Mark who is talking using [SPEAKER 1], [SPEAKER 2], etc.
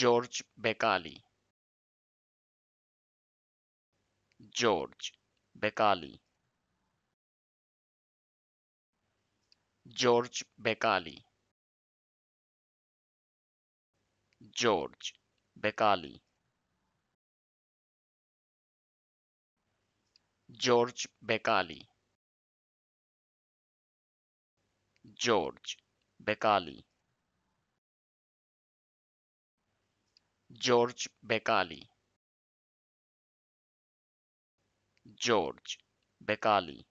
[SPEAKER 1] George Becali. George Becali. George Becali. George Becali. George Becali. George Becali. George Becali George बेकाली